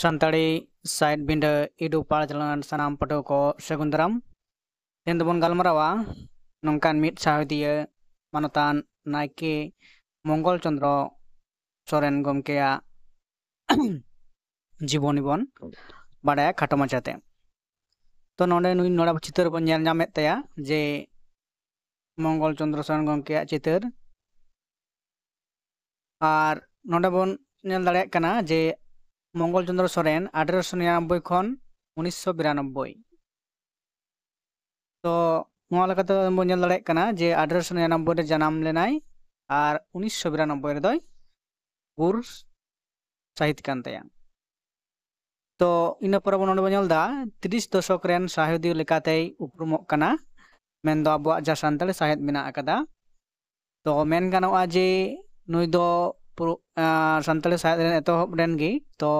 Santari side binder hidup pada jalanan sanam padoko segundram. Yang tepung kalau merawa, nongkan mit sahutia manutan naiki mongol condro soren gomkea jiboni bon badaya kata macate. To nonde nui nora pun penjel nyamet ya je mongol condro soren gomkea citer. Ar nonde bon nyel dalek kana je মঙ্গলচন্দ্র Soren আঠেরোশো নিরানব্বই খন উনিশশো বিরানব্বই ᱛᱚ ᱱᱚᱣᱟ ᱞᱮᱠᱟᱛᱮ ᱵᱚᱱ ᱧᱮᱞ ᱫᱟᱲᱮᱭᱟᱜ ᱠᱟᱱᱟ ᱡᱮ ᱟᱴᱷᱮᱨᱚᱥᱚ ᱱᱤᱨᱟᱱᱚᱵᱵᱚᱭ ᱨᱮ ᱡᱟᱱᱟᱢ ᱞᱮᱱᱟᱭ ᱟᱨ ᱩᱱᱤᱥᱥᱚ ᱵᱤᱨᱟᱱᱚᱵᱵᱚᱭ ᱨᱮᱫᱚᱭ ᱜᱩᱨ ᱥᱟᱹᱦᱤᱫ ᱠᱟᱱ ᱛᱟᱭᱟ ᱛᱚ ᱤᱱᱟᱹ ᱯᱚᱨᱮ ᱵᱚᱱ ᱚᱸᱰᱮ ᱵᱚᱱ ᱧᱮᱞ ᱫᱟ ᱛᱤᱨᱤᱥ ᱫᱚᱥᱚᱠ ᱨᱮᱱ ᱥᱟᱦᱮᱫᱤᱭᱟᱹ ᱞᱮᱠᱟᱛᱮᱭ ᱩᱯᱨᱩᱢᱚᱜ ᱠᱟᱱᱟ ᱢᱮᱱᱫᱚ ᱟᱵᱚᱣᱟᱜ ᱡᱟ ᱥᱟᱱᱛᱟᱲᱤ ᱥᱟᱦᱮᱫ ᱢᱮᱱᱟᱜ ᱟᱠᱟᱫᱟ ᱛᱚ ᱢᱮᱱ ᱜᱟᱱᱚᱜᱼᱟ ᱡᱮ ᱱᱩᱭ ᱫᱚ ᱥᱟᱱᱛᱟᱲᱤ ᱥᱟᱶᱦᱮᱫ ᱨᱮᱱ ᱮᱛᱚᱦᱚᱵ ᱨᱮᱱ ᱜᱮ ᱛᱚ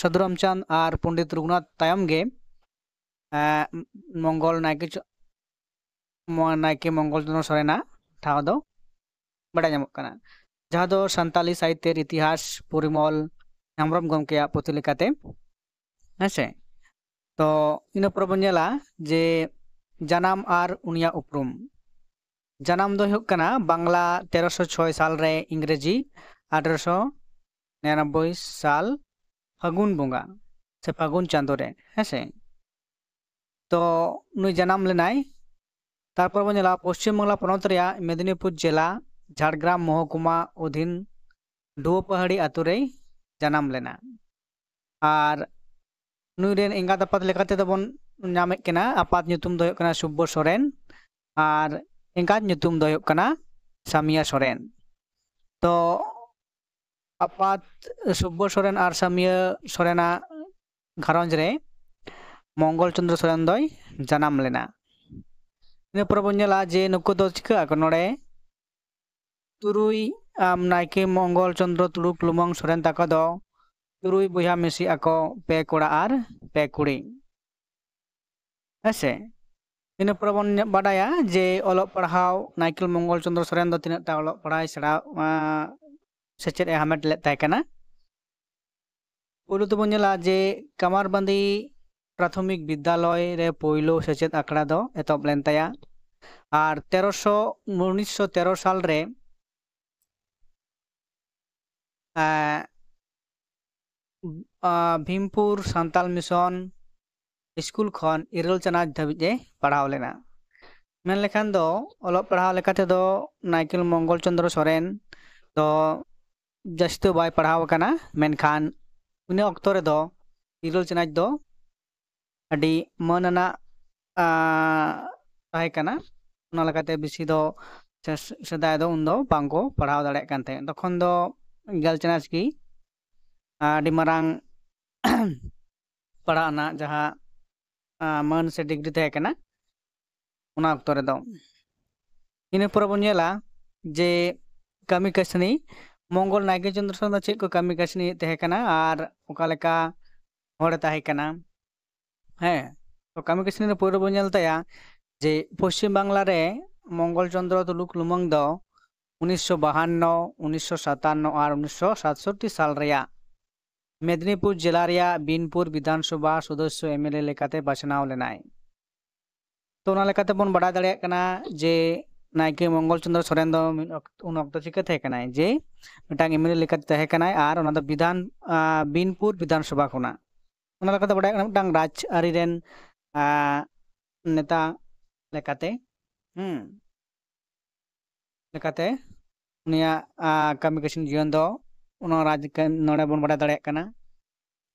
ᱥᱟᱹᱫᱷᱩ ᱨᱟᱢᱪᱟᱸᱫᱽ ᱟᱨ ᱯᱚᱱᱰᱤᱛ ᱨᱚᱜᱷᱩᱱᱟᱛᱷ ᱛᱟᱭᱚᱢ ᱜᱮ ᱢᱚᱝᱜᱚᱞ ᱱᱟᱭᱠᱮ ᱱᱟᱭᱠᱮ ᱢᱚᱝᱜᱚᱞ ᱪᱚᱱᱫᱨᱚ ᱥᱚᱨᱮᱱᱟᱜ ᱴᱷᱟᱶ ᱫᱚ ᱵᱟᱰᱟᱭ ᱧᱟᱢᱚᱜ ᱠᱟᱱᱟ ᱡᱟᱦᱟᱸ ᱫᱚ ᱥᱟᱱᱛᱟᱞᱤ ᱥᱟᱦᱤᱛᱭᱚ ᱤᱛᱤᱦᱟᱥ ᱯᱚᱨᱤᱢᱚᱞ ᱦᱮᱢᱵᱨᱚᱢ ᱜᱚᱢᱠᱮᱭᱟᱜ ᱯᱩᱛᱷᱤ ᱞᱮᱠᱟᱛᱮ ᱦᱮᱸᱥᱮ ᱛᱚ ᱤᱱᱟᱹ ᱯᱚᱨᱮ ᱵᱚᱱ ᱧᱮᱞᱟ ᱡᱮ ᱡᱟᱱᱟᱢ ᱟᱨ ᱩᱱᱤᱭᱟᱜ ᱩᱯᱨᱩᱢ ᱡᱟᱱᱟᱢ ᱫᱚ ᱦᱩᱭᱩᱜ ᱠᱟᱱᱟ ᱵᱟᱝᱞᱟ 1306 ᱥᱟᱞ ᱨᱮ ᱤᱝᱨᱮᱡᱤ 1899 সাল ফাগুন ᱵᱚᱸᱜᱟ ᱥᱮ ফাগুন ᱪᱟᱸᱫᱳ ᱨᱮ ᱦᱮᱸᱥᱮ ᱛᱚ ᱱᱩᱭ ᱡᱟᱱᱟᱢ ᱞᱮᱱᱟᱭ ᱛᱟᱨᱯᱚᱨ ᱵᱚᱱ ᱧᱮᱞᱟ ᱯᱚᱥᱪᱤᱢ ᱵᱟᱝᱞᱟ ᱯᱚᱱᱚᱛ ᱨᱮᱭᱟᱜ ᱢᱮᱫᱽᱱᱤᱯᱩᱨ ᱡᱮᱞᱟ ᱡᱷᱟᱲᱜᱨᱟᱢ ᱢᱚᱦᱚᱠᱩᱢᱟ ᱚধীᱱ ᱰᱩᱣᱟᱹᱯᱟᱦᱟᱲᱤ ᱟᱛᱳ ᱨᱮᱭ ᱡᱟᱱᱟᱢ ᱞᱮᱱᱟ ᱟᱨ ᱱᱩᱭ ᱨᱮᱱ ᱮᱸᱜᱟᱛ ᱟᱯᱟᱛ ᱞᱮᱠᱟᱛᱮ ᱫᱚᱵᱚᱱ ᱧᱟᱢᱮᱫ ᱠᱤᱱᱟ ᱟᱯᱟᱛ ᱧᱩᱛᱩᱢ ᱫᱚ ᱦᱩᱭᱩᱜ ᱠᱟᱱᱟ ᱥᱩᱵᱵᱚ ᱥᱚᱨᱮᱱ ᱟᱨ ᱤᱧᱠᱟᱱ ᱧᱩᱛᱩᱢ ᱫᱚ ᱦᱩᱭᱩᱜ ᱠᱟᱱᱟ ᱥᱟᱢᱤᱭᱟ ᱥᱚᱨᱮᱱ ᱛᱚ ᱟᱯᱟᱛ ᱥᱩᱵᱵᱚ ᱥᱚᱨᱮᱱ ᱟᱨ ᱥᱟᱢᱤᱭᱟ ᱥᱚᱨᱮᱱᱟᱜ ᱜᱷᱟᱨᱚᱸᱡᱽ ᱨᱮ ᱢᱚᱝᱜᱚᱞ ᱪᱚᱱᱫᱨᱚ ᱥᱚᱨᱮᱱ ᱫᱚᱭ ᱡᱟᱱᱟᱢ ᱞᱮᱱᱟ ᱤᱱᱟᱹ ᱯᱚᱨᱮ ᱵᱚᱱ ᱧᱮᱞᱟ ᱡᱮ ᱱᱩᱠᱩ ᱫᱚ ᱪᱤᱠᱟᱹᱜ ᱟᱠᱚ ᱱᱚᱰᱮ ᱛᱩᱨᱩᱭ ᱟᱢ ᱱᱟᱭᱠᱮ ᱢᱚᱝᱜᱚᱞ ᱪᱚᱱᱫᱨᱚ ᱛᱩᱲᱩᱠ ᱞᱩᱢᱟᱹᱝ ᱥᱚᱨᱮᱱ ᱛᱟᱠᱚ ᱫᱚ ᱛᱩᱨᱩᱭ ᱵᱚᱭᱦᱟ ᱢᱤᱥᱤ ᱟᱠᱚ ᱯᱮ ᱠᱚᱲᱟ ᱟᱨ ᱯᱮ ᱠᱩᱲᱤ ᱦᱮᱸᱥᱮ ᱤᱱᱟᱹ ᱯᱚᱨᱮ ᱵᱚᱱ ᱵᱟᱰᱟᱭᱟ ᱡᱮ ᱚᱞᱚᱜ ᱯᱟᱲᱦᱟᱣ ᱱᱟᱭᱠᱮᱞ ᱢᱚᱝᱜᱚᱞ ᱪᱚᱱᱫᱨᱚ ᱥᱚᱨᱮᱱ ᱫᱚ ᱛᱤᱱᱟᱹᱜ ᱴᱟ ᱚᱞᱚᱜ ᱯᱟᱲᱦᱟᱣ ᱥᱮᱬᱟ ᱥᱮᱪᱮᱫ ᱮ ᱦᱟᱢᱮᱴ ᱞᱮᱫ ᱛᱟᱦᱮᱸ ᱠᱟᱱᱟ ᱯᱳᱭᱞᱳ ᱛᱮᱵᱚᱱ ᱧᱮᱞᱟ ᱡᱮ ᱠᱟᱢᱟᱨᱵᱟᱸᱫᱤ ᱯᱨᱟᱛᱷᱚᱢᱤᱠ ᱵᱤᱫᱽᱫᱟᱞᱚᱭ ᱨᱮ ᱯᱳᱭᱞᱳ ᱥᱮᱪᱮᱫ ᱟᱠᱷᱲᱟ ᱫᱚ ᱮᱛᱚᱦᱚᱵ ᱞᱮᱱ ᱛᱟᱭᱟ ᱟᱨ ᱛᱮᱨᱚᱥᱚ ᱩᱱᱤᱥᱥᱚ ᱛᱮᱨᱚ ᱥᱟᱞ ᱨᱮ ᱵᱷᱤᱢᱯᱩᱨ ᱥᱟᱱᱛᱟᱞ ᱢᱤᱥᱚᱱ ᱥᱠᱩᱞ ᱠᱷᱚᱱ ᱤᱨᱟᱹᱞ ᱪᱟᱱᱟᱪ ᱫᱷᱟᱹᱵᱤᱡ ᱮ ᱯᱟᱲᱦᱟᱣ ᱞᱮᱱᱟ ᱢᱮᱱ ᱞᱮᱠᱷᱟᱱ ᱫᱚ ᱚᱞᱚᱜ ᱯᱟᱲᱦᱟᱣ ᱞᱮᱠᱟᱛᱮᱫᱚ ᱱᱟᱭᱠᱮᱞ ᱢᱚᱝᱜᱚᱞ ᱪᱚᱱᱫᱨᱚ ᱥᱚᱨᱮᱱ ᱫᱚ ᱡᱟᱹᱥᱛᱤ ᱫᱚ ᱵᱟᱭ ᱯᱟᱲᱦᱟᱣ ᱟᱠᱟᱱᱟ ᱢᱮᱱᱠᱷᱟᱱ ᱤᱱᱟᱹ ᱚᱠᱛᱚ ᱨᱮᱫᱚ ᱤᱨᱟᱹᱞ ᱪᱟᱱᱟᱪ ᱫᱚ ᱟᱹᱰᱤ ᱢᱟᱹᱱ ᱟᱱᱟᱜ ᱛᱟᱦᱮᱸ ᱠᱟᱱᱟ ᱚᱱᱟ ᱞᱮᱠᱟᱛᱮ ᱵᱮᱥᱤ ᱫᱚ ᱥᱮᱫᱟᱭ ᱫᱚ ᱩᱱᱫᱚ ᱵᱟᱝᱠᱚ ᱯᱟᱲᱦᱟᱣ ᱫᱟᱲᱮᱭᱟᱜ ᱠᱟᱱ ᱛᱟᱦᱮᱸᱫ ᱛᱚᱠᱷᱚᱱ ᱫᱚ ᱜᱮᱞ ᱪᱟᱱᱟᱪ ᱜᱮ ᱟᱹᱰᱤ ᱢᱟᱨᱟᱝ ᱯᱟᱲᱟᱜ ᱨᱮᱱᱟᱜ ᱡᱟᱦᱟᱸ ᱢᱟᱹᱱ ᱥᱮ ᱰᱤᱜᱽᱨᱤ ᱛᱟᱦᱮᱸ ᱠᱟᱱᱟ ᱚᱱᱟ ᱚᱠᱛᱚ ᱨᱮᱫᱚ ᱤᱱᱟᱹ ᱯᱚᱨᱮ ᱵᱚᱱ ᱧᱮᱞᱟ ᱡᱮ ᱠᱟᱹᱢᱤ ᱠᱟᱹᱥᱱᱤ ᱢᱚᱝᱜᱚᱞ ᱱᱟᱭᱠᱮ ᱪᱚᱱᱫᱨᱚ ᱥᱚᱨᱮᱱ ᱫᱚ ᱪᱮᱫ ᱠᱚ ᱠᱟᱹᱢᱤ ᱠᱟᱹᱥᱱᱤ ᱛᱟᱦᱮᱸ ᱠᱟᱱᱟ ᱟᱨ ᱚᱠᱟ ᱞᱮᱠᱟ ᱦᱚᱲᱮ ᱛᱟᱦᱮᱸ ᱠᱟᱱᱟ ᱦᱮᱸ ᱛᱚ ᱠᱟᱹᱢᱤ ᱠᱟᱹᱥᱱᱤ ᱨᱮ ᱯᱳᱭᱞᱳ ᱵᱚᱱ ᱧᱮᱞ ᱛᱟᱭᱟ ᱡᱮ ᱯᱚᱥᱪᱤᱢ ᱵᱟᱝᱞᱟ ᱨᱮ ᱢᱚᱝᱜᱚᱞ ᱪᱚᱱᱫᱨᱚ ᱛᱩᱞᱩᱠ ᱞᱩᱢᱟᱹᱝ ᱫᱚ ᱩᱱᱤᱥᱥᱚ ᱵᱟᱦᱟᱱᱱᱚ ᱩᱱᱤᱥᱥᱚ ᱥᱟᱛᱟᱱᱱᱚ ᱟᱨ ᱩᱱᱤᱥᱥᱚ ᱥᱟᱛᱥᱚᱴᱴᱤ ᱥᱟᱞ ᱨᱮᱭᱟᱜ মেদিনীপুর জেলার বিনপুর বিধানসভা সদস্য এমএলএ লেখাতে বাছনাও লেনায় ᱛᱚ ᱚᱱᱟ ᱞᱮᱠᱟᱛᱮ ᱵᱚᱱ ᱵᱟᱰᱟᱭ ᱫᱟᱲᱮᱭᱟᱜ ᱠᱟᱱᱟ ᱡᱮ ᱱᱟᱭᱠᱮ ᱢᱚᱝᱜᱚᱞ ᱪᱚᱱᱫᱨᱚ ᱥᱚᱨᱮᱱ ᱫᱚ ᱩᱱ ᱚᱠᱛᱚ ᱪᱤᱠᱟᱹ ᱛᱟᱦᱮᱸ ᱠᱟᱱᱟᱭ ᱡᱮ ᱢᱤᱫᱴᱟᱝ ᱮᱢᱮᱞᱮ ᱞᱮᱠᱟᱛᱮ ᱛᱟᱦᱮᱸ ᱠᱟᱱᱟᱭ ᱟᱨ ᱚᱱᱟ ᱫᱚ ᱵᱤᱫᱷᱟᱱ ᱵᱤᱱᱯᱩᱨ ᱵᱤᱫᱷᱟᱱᱥᱚᱵᱷᱟ ᱠᱷᱚᱱᱟᱜ ᱚᱱᱟ ᱞᱮᱠᱟᱛᱮ ᱵᱟᱰᱟᱭ ᱠᱟᱱᱟ ᱢᱤᱫᱴᱟᱝ ᱨᱟᱡᱽ ᱟᱹᱨᱤ ᱨᱮᱱ ᱱᱮᱛᱟ ᱞᱮᱠᱟᱛᱮ ᱦᱩᱸ ᱞᱮᱠᱟᱛᱮ ᱩᱱᱤᱭᱟᱜ ᱠᱟᱹᱢᱤ ᱠᱟᱹᱥᱱ ᱡᱤᱭᱚᱱ ᱫᱚ ᱚᱱᱟ ᱨᱟᱡᱽ ᱱᱚᱰᱮ ᱵᱚᱱ ᱵᱟᱰᱟᱭ ᱫᱟᱲᱮᱭᱟᱜ ᱠᱟᱱᱟ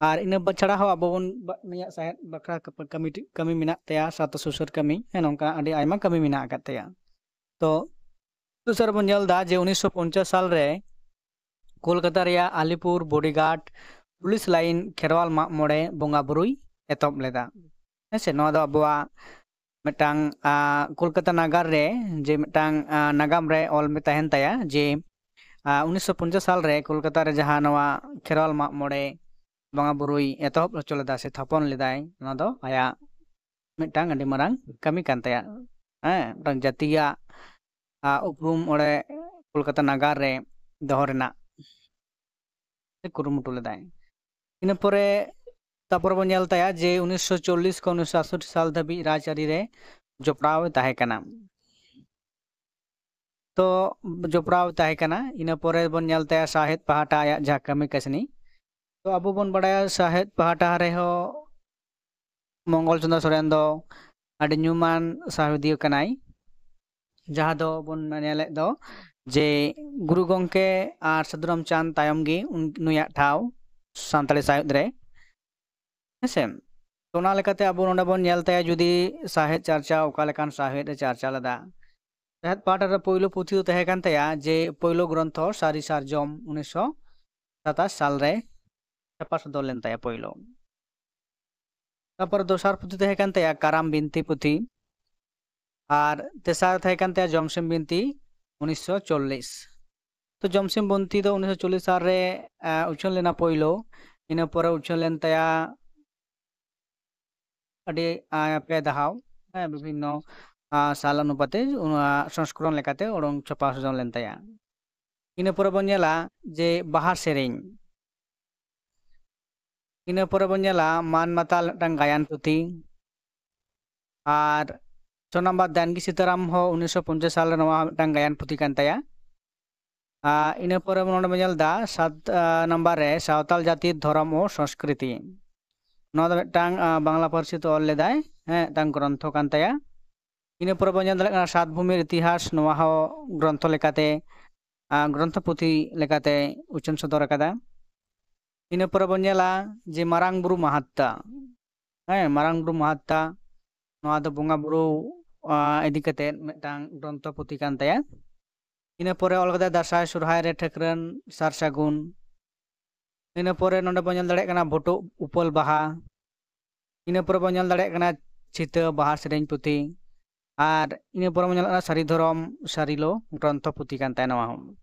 ᱟᱨ ᱤᱱᱟᱹ ᱵᱟᱪᱷᱟᱲᱟ ᱦᱚᱸ ᱟᱵᱚ ᱵᱚᱱ ᱱᱩᱭᱟᱜ ᱥᱟᱦᱮᱫ ᱵᱟᱠᱷᱨᱟ ᱠᱟᱹᱢᱤ ᱠᱟᱹᱢᱤ ᱢᱮᱱᱟᱜ ᱛᱟᱭᱟ ᱥᱟᱛ ᱥᱩᱥᱟᱹᱨ ᱠᱟᱹᱢᱤ ᱦᱮᱸ ᱱᱚᱝᱠᱟ ᱟᱹᱰᱤ ᱟᱭᱢᱟ ᱠᱟᱹᱢᱤ ᱢᱮᱱᱟᱜ ᱟᱠᱟᱫ ᱛᱟᱭᱟ ᱛᱚ ᱥᱩᱥᱟᱹᱨ ᱵᱚᱱ ᱧᱮᱞ ᱫᱟ ᱡᱮ 1950 ᱥᱟᱞ ᱨᱮ ᱠᱳᱞᱠᱟᱛᱟ ᱨᱮᱭᱟᱜ Alipur bodyguard police line Kherwal ᱢᱟᱜ ᱢᱚᱬᱮ ᱵᱚᱸᱜᱟ ᱵᱩᱨᱩᱭ ᱮᱛᱚᱦᱚᱵ ᱞᱮᱫᱟ ᱦᱮᱸ ᱥᱮ ᱱᱚᱣᱟ ᱫᱚ ᱟᱵᱚᱣᱟᱜ ᱢᱤᱫᱴᱟᱝ ᱠᱳᱞᱠᱟᱛᱟ ᱱᱟᱜᱟᱨ ᱨᱮ ᱡᱮ ᱢᱤᱫᱴᱟᱝ ᱱᱟᱜᱟᱢ ᱨᱮ ᱚᱞ ᱛᱟᱦᱮᱱ ᱛᱟᱭᱟ ᱡᱮ उन्नीस साल कोलकाता जहाँ खेरवाल माग मोड़े बंगा बुरुई एतहब हचो से थपन लेदाय आया मिट्टा अभी मरांग कमी कान ताया उपरूम अड़े कोलकाता नगर रे दहो रेना कुरुमुटु लेदाय इन परे तापर बन जे उन्नीस सौ 1968 साल धाबी राजचारी रे जपड़ाव तहे ᱛᱚ ᱡᱚᱯᱲᱟᱣ ᱛᱟᱦᱮᱸ ᱠᱟᱱᱟ ᱤᱱᱟᱹ ᱯᱚᱨᱮ ᱵᱚᱱ ᱧᱮᱞ ᱛᱟᱭᱟ ᱥᱟᱦᱮᱫ ᱯᱟᱦᱴᱟ ᱟᱭᱟᱜ ᱡᱟᱦᱟᱸ ᱠᱟᱹᱢᱤ ᱠᱟᱹᱥᱱᱤ ᱛᱚ ᱟᱵᱚ ᱵᱚᱱ ᱵᱟᱰᱟᱭᱟ ᱥᱟᱦᱮᱫ ᱯᱟᱦᱴᱟ ᱨᱮᱦᱚᱸ ᱢᱚᱝᱜᱚᱞ ᱪᱚᱱᱫᱨᱚ ᱥᱚᱨᱮᱱ ᱫᱚ ᱟᱹᱰᱤ ᱧᱩᱢᱟᱱ ᱥᱟᱦᱮᱫᱤᱭᱟᱹ ᱠᱟᱱᱟᱭ ᱡᱟᱦᱟᱸ ᱫᱚ ᱵᱚᱱ ᱧᱮᱞᱮᱫ ᱫᱚ ᱡᱮ ᱜᱩᱨᱩ ᱜᱚᱝᱠᱮ ᱟᱨ ᱥᱟᱹᱫᱷᱩ ᱨᱟᱢᱪᱟᱸᱫᱽ ᱛᱟᱭᱚᱢ ᱜᱮ ᱱᱩᱭᱟᱜ ᱴᱷᱟᱶ ᱥᱟᱱᱛᱟᱲᱤ ᱥᱟᱦᱮᱫ ᱨᱮ ᱦᱮᱸᱥᱮ ᱛᱚ ᱚᱱᱟ ᱞᱮᱠᱟᱛᱮ ᱟᱵᱚ ᱱᱚᱰᱮ ᱵᱚᱱ ᱧᱮᱞ ᱛᱟᱭᱟ ᱡᱩᱫᱤ ᱥᱟᱦᱮᱫ ᱪᱟᱨᱪᱟ ᱚᱠᱟ ᱞᱮᱠᱟᱱ ᱥᱟᱦᱮᱫ ᱮ ᱪᱟᱨᱪᱟ ᱞᱮᱫᱟ এত হ্যাঁ, পাঠাটা পৈল পুঁথি তেহেকান্তয়া যে পৈল গ্রন্থ সারি সারজম উনিশশো সাতাশ সালরে ছাপাশ দলেন তায়া পৈল তারপর দোসার পুঁথি তেহেকান্তয়া কারাম বিনতি পুঁথি আর তেসার তেহেকান্তয়া জমসিম বিনতি উনিশশো চল্লিশ তো জমসিম বন্তি ᱫᱚ 1940 ᱥᱟᱞ ᱨᱮ ᱩᱪᱷᱟᱹᱱ ᱞᱮᱱᱟ ᱯᱳᱭᱞᱳ ᱤᱱᱟᱹ পরে উচ্চারণ লেন তায়া ᱟᱹᱰᱤ ᱯᱮ ᱫᱷᱟᱣ ᱦᱮᱸ ᱵᱤᱵᱷᱤᱱᱱᱚ ᱥᱟᱞ ᱚᱱᱩᱯᱟᱛᱮ ᱚᱱᱟ ᱥᱚᱝᱥᱠᱚᱨᱚᱱ ᱞᱮᱠᱟᱛᱮ ᱚᱰᱚᱝ ᱪᱷᱟᱯᱟ ᱥᱚᱡᱚᱱ ᱞᱮᱱ ᱛᱟᱭᱟ ᱤᱱᱟᱹ ᱯᱚᱨᱮ ᱵᱚᱱ ᱧᱮᱞᱟ ᱡᱮ ᱵᱟᱦᱟ ᱥᱮᱨᱮᱧ ᱤᱱᱟᱹ ᱯᱚᱨᱮ ᱵᱚᱱ ᱧᱮᱞᱟ ᱢᱟᱱ ᱢᱟᱛᱟᱞ ᱢᱤᱫᱴᱟᱝ ᱜᱟᱭᱟᱱ ᱯᱩᱛᱷᱤ ᱟᱨ ᱪᱷᱚ ᱱᱟᱢᱵᱟᱨ ᱫᱟᱱᱜᱤ ᱥᱤᱛᱟᱹᱨᱟᱢ ᱦᱚᱸ ᱩᱱᱤᱥᱥᱚ ᱯᱚᱧᱪᱟᱥ ᱥᱟᱞᱨᱮ ᱱᱚᱣᱟ ᱢᱤᱫᱴᱟᱝ ᱜᱟᱭᱟᱱ ᱯᱩᱛᱷᱤ ᱠᱟᱱ ᱛᱟᱭᱟ ᱤᱱᱟᱹ ᱯᱚᱨᱮ ᱱᱚᱰᱮ ᱵᱚᱱ ᱧᱮᱞ ᱮᱫᱟ ᱥᱟᱛ ᱱᱟᱢᱵᱟᱨ ᱨᱮ ᱥᱟᱶᱛᱟᱞ ᱡᱟᱹᱛᱤ ᱫᱷᱚᱨᱚᱢ ও সংস্কৃতি ᱱᱚᱣᱟ ᱫᱚ ᱢᱤᱫᱴᱟᱝ ᱵᱟᱝলা ᱯᱟᱹᱨᱥᱤ ᱛᱮ ᱚᱞ ᱞᱮᱫᱟᱭ ᱦᱮᱸ ᱢᱤᱫᱴᱟᱝ ᱜᱨᱚᱱᱛᱷᱚ ᱠᱟᱱ ᱛᱟᱭᱟ ᱤᱱᱟᱹ ᱯᱚᱨᱮ ᱵᱚᱱ ᱧᱮᱞ ᱫᱟᱲᱮᱭᱟᱜ ᱠᱟᱱᱟ ᱥᱟᱛ ᱵᱷᱩᱢᱤ ᱤᱛᱤᱦᱟᱥ ᱱᱚᱣᱟ ᱦᱚᱸ ᱜᱨᱚᱱᱛᱷᱚ ᱞᱮᱠᱟᱛᱮ ᱜᱨᱚᱱᱛᱷᱚ ᱯᱩᱛᱷᱤ ᱞᱮᱠᱟᱛᱮ ᱩᱪᱷᱟᱹᱱ ᱥᱚᱫᱚᱨ ᱟᱠᱟᱫᱟ ᱤᱱᱟᱹ ᱯᱚᱨᱮ ᱵᱚᱱ ᱧᱮᱞᱟ ᱡᱮ ᱢᱟᱨᱟᱝ ᱵᱩᱨᱩ ᱢᱟᱦᱟᱛᱛᱟ ᱦᱮᱸ ᱢᱟᱨᱟᱝ ᱵᱩᱨᱩ ᱢᱟᱦᱟᱛᱛᱟ ᱱᱚᱣᱟ ᱫᱚ ᱵᱚᱸᱜᱟ ᱵᱩᱨᱩ ᱤᱫᱤ ᱠᱟᱛᱮᱫ ᱢᱤᱫᱴᱟᱝ ᱜᱨᱚᱱᱛᱷᱚ ᱯᱩᱛᱷᱤ ᱠᱟᱱ ᱛᱟᱭᱟ ᱤᱱᱟᱹ ᱯᱚᱨᱮ ᱚᱞ ᱠᱟᱫᱟ ᱫᱟᱸᱥᱟᱭ ᱥᱚᱨᱦᱟᱭ ᱨᱮ ᱴᱷᱟᱹᱠᱨᱟᱹᱱ ᱥᱟᱨ ᱥᱟᱹᱜᱩᱱ ᱤᱱᱟᱹ ᱯᱚᱨᱮ ᱱᱚᱰᱮ ᱵᱚᱱ ᱧᱮᱞ ᱫᱟᱲᱮᱭᱟᱜ ᱠᱟᱱᱟ ᱵᱷᱩᱴᱩ ᱩᱯᱟᱹᱞ ᱵᱟᱦᱟ ᱤᱱᱟᱹ ᱯᱚᱨᱮ ᱵᱚᱱ ᱧᱮᱞ ᱫᱟᱲᱮᱭᱟᱜ ᱠᱟᱱᱟ ᱪᱷᱤᱛᱟᱹ ᱵᱟᱦᱟ ᱥᱮᱨᱮᱧ ᱯᱩᱛᱷᱤ ᱟᱨ ᱤᱱᱟᱹ ᱯᱚᱨᱮ ᱧᱮᱞᱚᱜ ᱠᱟᱱᱟ ᱥᱟᱹᱨᱤ ᱫᱷᱚᱨᱚᱢ ᱥᱟᱹᱨᱤᱞᱚ ᱜᱨᱚᱱᱛᱷᱚ ᱯᱩᱛᱷᱤ ᱠᱟᱱ ᱛᱟᱭᱟ ᱱᱚᱣᱟ ᱦᱚᱸ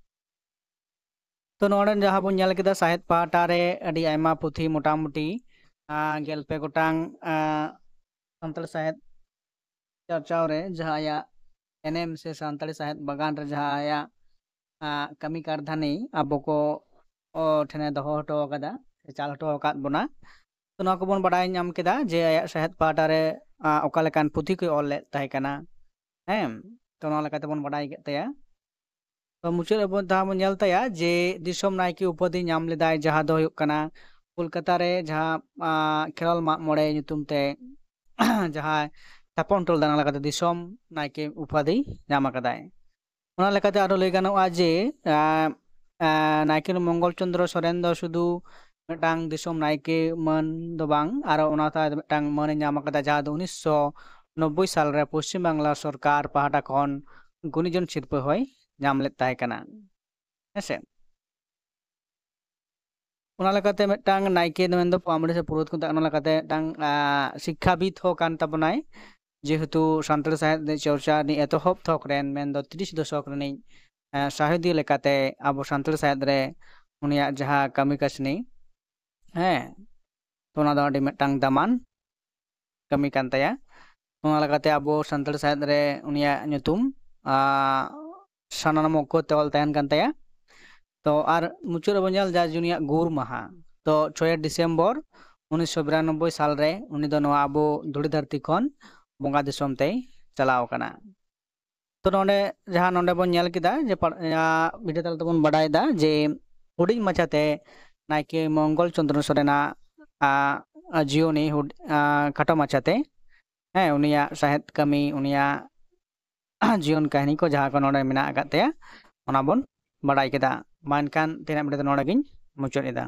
ᱛᱚ ᱱᱚᱰᱮ ᱡᱟᱦᱟᱸ ᱵᱚᱱ ᱧᱮᱞ ᱠᱮᱫᱟ ᱥᱟᱦᱮᱫ ᱯᱟᱦᱴᱟ ᱨᱮ ᱟᱹᱰᱤ ᱟᱭᱢᱟ ᱯᱩᱛᱷᱤ ᱢᱚᱴᱟᱢᱩᱴᱤ ᱜᱮᱞᱯᱮ ᱜᱚᱴᱟᱝ ᱥᱟᱱᱛᱟᱲ ᱥᱟᱦᱮᱫ ᱪᱟᱨᱪᱟᱣ ᱨᱮ ᱡᱟᱦᱟᱸ ᱟᱭᱟᱜ एनएम से सानताली साहित्य बागान रे जहाँ आया कमी कारधानी अब को ठेने दहो हटो कदा चाल हटो कद बना ᱛᱚ ᱱᱚᱣᱟ ᱠᱚᱵᱚᱱ ᱵᱟᱰᱟᱭ ᱧᱟᱢ ᱠᱮᱫᱟ ᱡᱮ ᱟᱭᱟᱜ ᱥᱟᱦᱮᱫ ᱯᱟᱦᱴᱟ ᱨᱮ ᱚᱠᱟ ᱞᱮᱠᱟᱱ ᱯᱩᱛᱷᱤ ᱠᱚᱭ ᱚᱞ ᱞᱮᱫ ᱛᱟᱦᱮᱸ ᱠᱟᱱᱟ ᱦᱮᱸ ᱛᱚ ᱱᱚᱣᱟ ᱞᱮᱠᱟ ᱛᱮᱵᱚᱱ ᱵᱟᱰᱟᱭ ᱠᱮᱫ ᱛᱟᱭᱟ ᱛᱚ ᱢᱩᱪᱟᱹᱫ ᱨᱮᱵᱚᱱ ᱡᱟᱦᱟᱸ ᱵᱚᱱ ᱧᱮᱞ ᱛᱟᱭᱟ ᱡᱮ ᱫᱤᱥᱚᱢ ᱱᱟᱭᱠᱮ ᱩᱯᱟᱫᱷᱤ ᱧᱟᱢ ᱞᱮᱫᱟᱭ ᱡᱟᱦᱟᱸ ᱫᱚ ᱦᱩᱭᱩᱜ ᱠᱟᱱᱟ ᱠᱳᱞᱠᱟᱛᱟ ᱨᱮ ᱡᱟᱦᱟᱸ ᱠᱷᱮᱨᱣᱟᱞ ᱢᱟᱜ ᱢᱚᱬᱮ ᱧᱩᱛᱩᱢ ᱛᱮ ᱡᱟᱦᱟᱸ ᱛᱷᱟᱯᱚᱱ ᱴᱚᱞ ᱫᱟᱱᱟ ᱞᱮᱠᱟᱛᱮ ᱫᱤᱥᱚᱢ ᱱᱟᱭᱠᱮ ᱩᱯᱟᱫᱷᱤ ᱧᱟᱢ ᱟᱠᱟᱫᱟᱭ ᱚᱱᱟ ᱞᱮᱠᱟᱛᱮ ᱟᱨᱚ ᱞᱟᱹᱭ ᱜᱟᱱᱚᱜᱼᱟ ᱡᱮ ᱱᱟᱭᱠᱮ ᱢᱚᱝᱜᱚᱞ ᱪᱚᱱᱫᱨᱚ ᱥᱚᱨᱮᱱ ᱫᱚ ᱥᱩᱫᱷᱩ ᱢᱤᱫᱴᱟᱝ ᱫᱤᱥᱚᱢ ᱱᱟᱭᱠᱮ ᱢᱟᱹᱱ ᱫᱚ ᱵᱟᱝ ᱟᱨ ᱚᱱᱟᱛᱮ ᱢᱤᱫᱴᱟᱝ ᱢᱟᱹᱱᱮ ᱧᱟᱢ ᱟᱠᱟᱫᱟ ᱡᱟᱦᱟᱸ ᱫᱚ ᱩᱱᱤᱥᱥᱚ ᱱᱚᱵᱵᱳᱭ ᱥᱟᱞᱨᱮ ᱯᱚᱥᱪᱤᱢ ᱵᱟᱝᱞᱟ ᱥᱚᱨᱠᱟᱨ ᱯᱟᱦᱴᱟ ᱠᱷᱚᱱ ᱜᱩᱱᱤᱡᱚᱱ ᱥᱤᱨᱯᱟᱹ ᱦᱚᱸᱭ ᱧᱟᱢ ᱞᱮᱫ ᱛᱟᱦᱮᱸ ᱠᱟᱱᱟ ᱦᱮᱸᱥᱮ ᱚᱱᱟ ᱞᱮᱠᱟᱛᱮ ᱢᱤᱫᱴᱟᱝ ᱱᱟᱭᱠᱮ ᱫᱚ ᱢᱮᱱᱫᱚ ᱯᱟᱢᱲᱮ ᱥᱮ ᱯᱩᱨᱳᱦᱤᱛ ᱠᱚ ᱢᱮᱛᱟᱜ ᱚᱱᱟ ᱞᱮᱠᱟᱛᱮ ᱢᱤᱫᱴᱟᱝ ᱥᱤᱠᱠᱷᱟᱵᱤᱫ ᱦᱚᱸ ᱠᱟᱱ ᱛᱟᱵᱚᱱᱟᱭ ᱡᱮᱦᱮᱛᱩ ᱥᱟᱱᱛᱟᱲ ᱥᱟᱶᱦᱮᱫ ᱪᱚᱨᱪᱟ ᱨᱤᱱᱤᱡ ᱮᱛᱚᱦᱚᱵ ᱛᱷᱚᱠ ᱨᱮᱱ ᱢᱮᱱᱫᱚ ᱛᱤᱨᱤᱥ ᱫᱚᱥᱚᱠ ᱨᱤᱱᱤᱡ ᱥᱟᱦᱮᱫᱤᱭᱟᱹ ᱞᱮᱠᱟᱛᱮ ᱟᱵᱚ ᱥᱟᱱᱛᱟᱲ ᱥᱟᱶᱦᱮᱫ ᱨᱮ ᱩᱱᱤᱭᱟᱜ ᱡᱟᱦᱟᱸ ᱠᱟᱹᱢᱤ ᱠᱟᱹᱥᱱᱤ ᱦᱮᱸ ᱛᱚ ᱚᱱᱟ ᱫᱚ ᱟᱹᱰᱤ ᱢᱤᱫᱴᱟᱝ ᱫᱟᱢᱟᱱ ᱠᱟᱹᱢᱤ ᱠᱟᱱ ᱛᱟᱭᱟ ᱚᱱᱟ ᱞᱮᱠᱟᱛᱮ ᱟᱵᱚ ᱥᱟᱱᱛᱟᱲ ᱥᱟᱶᱦᱮᱫ ᱨᱮ ᱩᱱᱤᱭᱟᱜ ᱧᱩᱛᱩم ᱥᱟᱱᱟᱢ ᱚᱠᱠᱷᱚᱨ ᱛᱮ ᱚᱞ ᱛᱟᱦᱮᱱ ᱠᱟᱱ ᱛᱟᱭᱟ ᱛᱚ ᱟᱨ ᱢᱩᱪᱟᱹᱫ ᱨᱮᱵᱚᱱ ᱧᱮᱞ ᱡᱟ ᱩᱱᱤᱭᱟᱜ ᱜᱩᱨ ᱢᱟᱦᱟ ᱛᱚ ᱪᱷᱚᱭ ᱰᱤᱥᱮᱢᱵᱚᱨ ᱩᱱᱤᱥᱥᱚ ᱵᱤᱨᱟᱱᱚᱵᱵᱚᱭ ᱥᱟᱞᱨᱮ ᱩᱱᱤ ᱫᱚ ᱱᱚᱣᱟ ᱟᱵᱚ ᱫᱷᱩᱲᱤ ᱫᱷᱟᱹᱨᱛᱤ ᱠᱷᱚᱱ ᱵᱚᱸᱜᱟ ᱫᱤᱥᱚᱢ ᱛᱮᱭ ᱪᱟᱞᱟᱣ ᱟᱠᱟᱱᱟ ᱛᱚ ᱱᱚᱰᱮ ᱡᱟᱦᱟᱸ ᱱᱚᱰᱮ ᱵᱚᱱ ᱧᱮᱞ ᱠᱮᱫᱟ ᱡᱮ ᱵᱷᱤᱰᱤᱭᱳ ᱛᱟᱞᱟ ᱛᱮᱵᱚᱱ ᱵᱟᱰᱟᱭ ᱮᱫᱟ ᱡᱮ ᱦᱩᱰᱤᱧ ᱢᱟᱪᱷᱟᱛᱮ ᱱᱟᱭᱠᱮ ᱢᱚᱝᱜᱚᱞ ᱪᱚᱱᱫᱨᱚ ᱥᱚᱨᱮᱱᱟᱜ ᱡᱤᱭᱚᱱᱤ ᱠᱷᱟᱴᱚ ᱢᱟᱪᱷᱟᱛᱮ ᱦᱮᱸ ᱩᱱᱤᱭᱟᱜ ᱥᱟᱦᱮᱫ ᱠᱟᱹᱢᱤ ᱩᱱᱤᱭᱟᱜ ᱡᱤᱭᱚᱱ ᱠᱟᱹᱦᱱᱤ ᱠᱚ ᱡᱟᱦᱟᱸ ᱠᱚ ᱱᱚᱰᱮ ᱢᱮᱱᱟᱜ ᱟᱠᱟᱫ ᱛᱟᱭᱟ ᱚᱱᱟ ᱵᱚᱱ ᱵᱟᱰᱟᱭ ᱠᱮᱫᱟ ᱢᱟ ᱮᱱᱠᱷᱟᱱ ᱛᱮᱱᱟᱜ ᱵᱤᱰᱟᱹᱣ ᱫᱚ ᱱᱚᱰᱮ ᱜᱤᱧ ᱢᱩᱪᱟᱹᱫ ᱮᱫᱟ